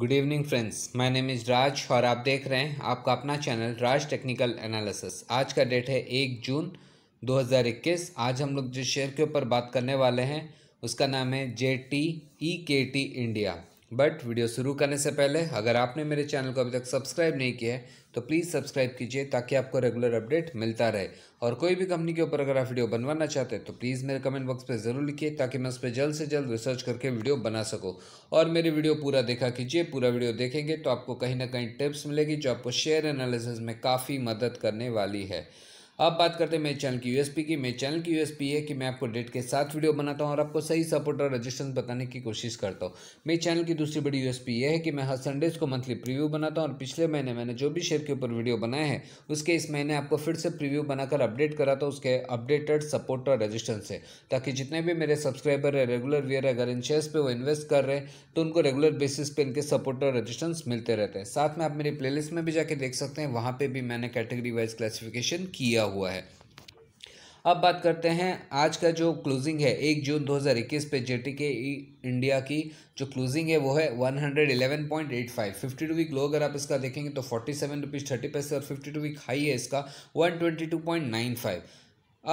good evening friends my name is Raj और आप देख रहे हैं आपका अपना चैनल राज टेक्निकल एनालिसिस आज का डेट है एक जून 2021 आज हम लोग जिस शेयर के ऊपर बात करने वाले हैं उसका नाम है जे टी ई के टी इंडिया बट वीडियो शुरू करने से पहले अगर आपने मेरे चैनल को अभी तक सब्सक्राइब नहीं किया है तो प्लीज़ सब्सक्राइब कीजिए ताकि आपको रेगुलर अपडेट मिलता रहे और कोई भी कंपनी के ऊपर अगर आप वीडियो बनवाना चाहते हैं तो प्लीज़ मेरे कमेंट बॉक्स पर ज़रूर लिखिए ताकि मैं उस पर जल्द से जल्द रिसर्च करके वीडियो बना सकूँ और मेरी वीडियो पूरा देखा कीजिए पूरा वीडियो देखेंगे तो आपको कहीं ना कहीं टिप्स मिलेगी जो आपको शेयर एनालिसिस में काफ़ी मदद करने वाली है अब बात करते हैं मेरे चैनल की यूएसपी की मेरे चैनल की यूएसपी है कि मैं आपको डेट के साथ वीडियो बनाता हूँ और आपको सही सपोर्ट और रजिस्ट्रेशन बताने की कोशिश करता हूँ मेरे चैनल की दूसरी बड़ी यूएसपी ये है कि मैं हर संडेज को मंथली प्रीव्यू बनाता हूँ और पिछले महीने मैंने जो भी शेयर के ऊपर वीडियो बनाए हैं उसके इस महीने आपको फिर से प्रिव्यू बनाकर अपडेट कराता हूँ उसके अपडेटेड सपोर्ट और रजिस्ट्रेंस से ताकि जितने भी मेरे सब्सक्राइबर है रेगुलर वियर अगर इन शेयर्स पर वो इन्वेस्ट कर रहे हैं तो उनको रेगुलर बेसिस पर इनके सपोर्ट और रजिस्ट्रेंस मिलते रहते हैं साथ में आप मेरी प्ले में भी जाकर देख सकते हैं वहाँ पर भी मैंने कैटेगरी वाइज क्लासिफिकेशन किया हुआ है अब बात करते हैं आज का जो क्लोजिंग है एक जून 2021 पे जेटी के इंडिया की जो क्लोजिंग है वो है 111.85 फिफ्टी टू वीक लो अगर आप इसका देखेंगे तो फोर्टी सेवन रुपीज़ थर्टी पैसे और फिफ्टी टू वीक हाई है इसका one twenty two point nine five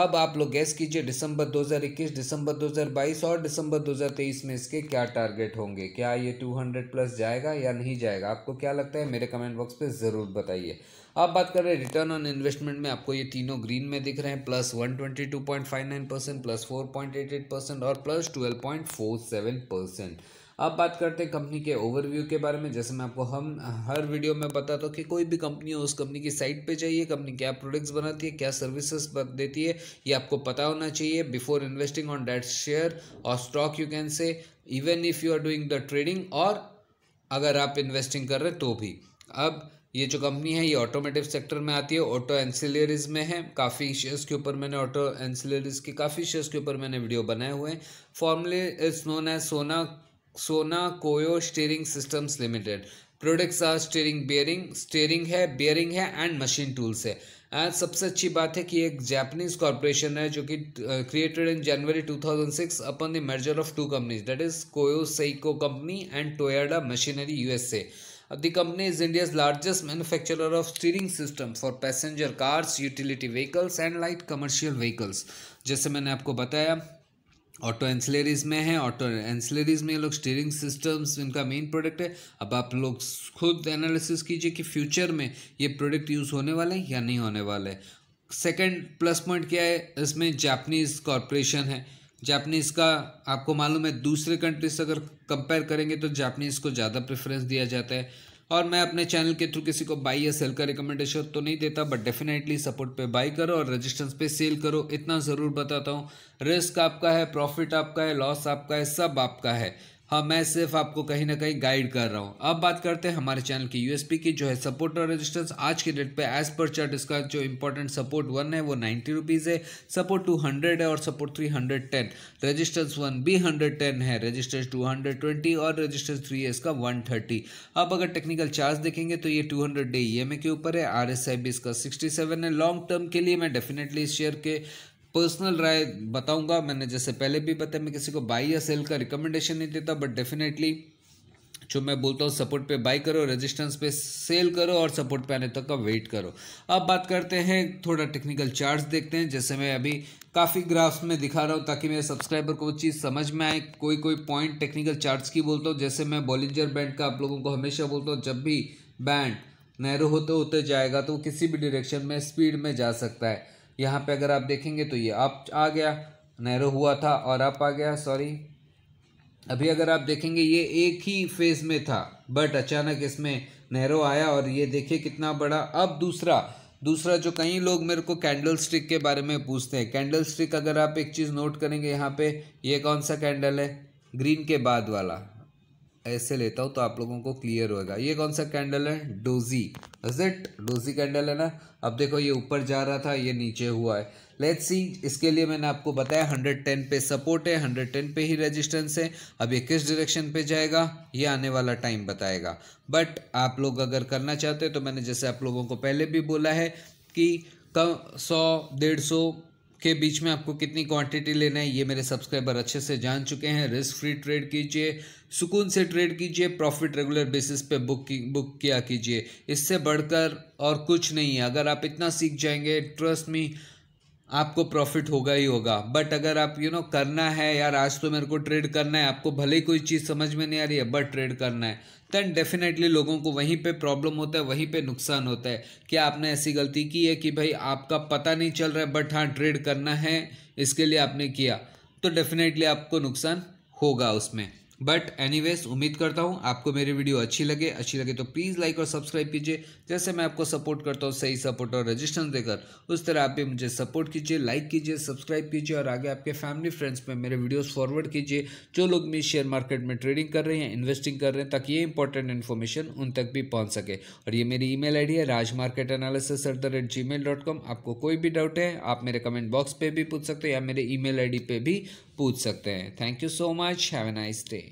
अब आप लोग गैस कीजिए दिसंबर 2021, दिसंबर 2022 और दिसंबर 2023 में इसके क्या टारगेट होंगे क्या ये 200 प्लस जाएगा या नहीं जाएगा आपको क्या लगता है मेरे कमेंट बॉक्स पे ज़रूर बताइए अब बात कर रहे हैं रिटर्न ऑन इन्वेस्टमेंट में आपको ये तीनों ग्रीन में दिख रहे हैं plus one twenty two point five nine percent plus four point eight eight percent और plus twelve point four seven percent अब बात करते हैं कंपनी के ओवरव्यू के बारे में जैसे मैं आपको हम हर वीडियो में बताता हूँ कि कोई भी कंपनी हो उस कंपनी की साइट पे जाइए कंपनी क्या प्रोडक्ट्स बनाती है क्या सर्विसेज देती है ये आपको पता होना चाहिए before investing on that share और stock you can say even if you are doing the trading और अगर आप इन्वेस्टिंग कर रहे तो भी अब ये जो कंपनी है ये ऑटोमेटिव सेक्टर में आती है ऑटो एंसिलरीज में है काफ़ी शेयर्स के ऊपर मैंने ऑटो एंसिलरीज के काफ़ी शेयर्स के ऊपर मैंने वीडियो बनाए हुए हैं formally is known as Sona Sona Koyo Steering Systems Limited products are steering bearing steering है बेयरिंग है एंड मशीन टूल्स है एंड सबसे अच्छी बात है कि एक जापानीज कॉरपोरेशन है जो कि created in January 2006 upon the merger of two companies that is Koyo Seiko company and Toyoda machinery USA अब the company is India's largest manufacturer of steering system for passenger cars utility vehicles and light commercial vehicles जैसे मैंने आपको बताया auto एंसलेरीज में है auto एंसलेरीज में ये लोग स्टीयरिंग सिस्टम्स इनका मेन प्रोडक्ट है अब आप लोग खुद एनालिसिस कीजिए कि फ्यूचर में ये प्रोडक्ट यूज़ होने वाले हैं या नहीं होने वाले हैं सेकेंड प्लस पॉइंट क्या है इसमें जापनीज़ कॉरपोरेशन है जापनीज़ का आपको मालूम है दूसरे कंट्रीज से अगर कंपेयर करेंगे तो जापनीज़ को ज़्यादा प्रेफरेंस दिया जाता है और मैं अपने चैनल के थ्रू किसी को बाई या सेल का रिकमेंडेशन तो नहीं देता बट डेफिनेटली सपोर्ट पे बाई करो और रेजिस्टेंस पे सेल करो इतना ज़रूर बताता हूँ रिस्क आपका है प्रॉफिट आपका है लॉस आपका है सब आपका है हाँ मैं सिर्फ आपको कहीं ना कहीं गाइड कर रहा हूँ अब बात करते हैं हमारे चैनल की यूएसपी की जो है सपोर्ट और रेजिस्टेंस आज के डेट पे एज पर चार्ट इसका जो इंपॉर्टेंट सपोर्ट वन है वो नाइन्टी रुपीज़ है सपोर्ट टू हंड्रेड है और support three hundred ten resistance one भी हंड्रेड टेन है रजिस्टेंस टू हंड्रेड ट्वेंटी और रजिस्टेंस थ्री है इसका वन थर्टी अब अगर टेक्निकल चार्ज देखेंगे तो ये two hundred day E M A के ऊपर है आर एस आई भी इसका सिक्सटी सेवन है लॉन्ग टर्म के लिए मैं डेफिनेटली इस शेयर के पर्सनल राय बताऊंगा मैंने जैसे पहले भी बताया मैं किसी को बाई या सेल का रिकमेंडेशन नहीं देता बट डेफिनेटली जो मैं बोलता हूँ सपोर्ट पे बाई करो रेजिस्टेंस पे सेल करो और सपोर्ट पे आने तक का वेट करो अब बात करते हैं थोड़ा टेक्निकल चार्ट्स देखते हैं जैसे मैं अभी काफ़ी ग्राफ्स में दिखा रहा हूँ ताकि मेरे सब्सक्राइबर को वो चीज़ समझ में आए कोई कोई पॉइंट टेक्निकल चार्ट्स की बोलता हूँ जैसे मैं बॉलिंजर बैंड का आप लोगों को हमेशा बोलता हूँ जब भी बैंड नैरो होते होते जाएगा तो किसी भी डायरेक्शन में स्पीड में जा सकता है यहाँ पे अगर आप देखेंगे तो ये अप आ गया नैरो हुआ था और अप आ गया सॉरी अभी अगर आप देखेंगे ये एक ही फेज में था बट अचानक इसमें नैरो आया और ये देखिए कितना बड़ा अब दूसरा दूसरा जो कई लोग मेरे को कैंडल स्टिक के बारे में पूछते हैं कैंडल स्टिक अगर आप एक चीज़ नोट करेंगे यहाँ पे ये कौन सा कैंडल है ग्रीन के बाद वाला ऐसे लेता हूँ तो आप लोगों को क्लियर होएगा ये कौन सा कैंडल है doji is it doji candle है ना अब देखो ये ऊपर जा रहा था ये नीचे हुआ है लेट्स सी इसके लिए मैंने आपको बताया 110 पे सपोर्ट है 110 पे ही रेजिस्टेंस है अब ये किस डायरेक्शन पे जाएगा ये आने वाला टाइम बताएगा बट आप लोग अगर करना चाहते हैं तो मैंने जैसे आप लोगों को पहले भी बोला है कि कम सौ डेढ़ सौ के बीच में आपको कितनी क्वांटिटी लेना है ये मेरे सब्सक्राइबर अच्छे से जान चुके हैं रिस्क फ्री ट्रेड कीजिए सुकून से ट्रेड कीजिए प्रॉफिट रेगुलर बेसिस पे बुक की, बुक किया कीजिए इससे बढ़कर और कुछ नहीं है अगर आप इतना सीख जाएंगे ट्रस्ट मी आपको प्रॉफिट होगा ही होगा बट अगर आप यू you नो know, करना है यार आज तो मेरे को ट्रेड करना है आपको भले ही कोई चीज़ समझ में नहीं आ रही है बट ट्रेड करना है देन डेफिनेटली लोगों को वहीं पे प्रॉब्लम होता है वहीं पे नुकसान होता है क्या आपने ऐसी गलती की है कि भाई आपका पता नहीं चल रहा है बट हाँ ट्रेड करना है इसके लिए आपने किया तो डेफिनेटली आपको नुकसान होगा उसमें बट एनीवेज उम्मीद करता हूँ आपको मेरी वीडियो अच्छी लगे अच्छी लगे तो प्लीज़ लाइक और सब्सक्राइब कीजिए जैसे मैं आपको सपोर्ट करता हूँ सही सपोर्ट और रजिस्टेंस देकर उस तरह आप भी मुझे सपोर्ट कीजिए लाइक कीजिए सब्सक्राइब कीजिए और आगे आपके फैमिली फ्रेंड्स में मेरे वीडियोस फॉरवर्ड कीजिए जो लोग भी शेयर मार्केट में ट्रेडिंग कर रहे हैं इन्वेस्टिंग कर रहे हैं ताकि ये इंपॉर्टेंट इन्फॉर्मेशन उन तक भी पहुँच सके और ये मेरी ई मेल है Raj market analysis at the rate Gmail dot com आपको कोई भी डाउट है आप मेरे कमेंट बॉक्स पर भी पूछ सकते हैं या मेरे ई मेल आई डी पे भी पूछ सकते हैं thank you so much have a nice day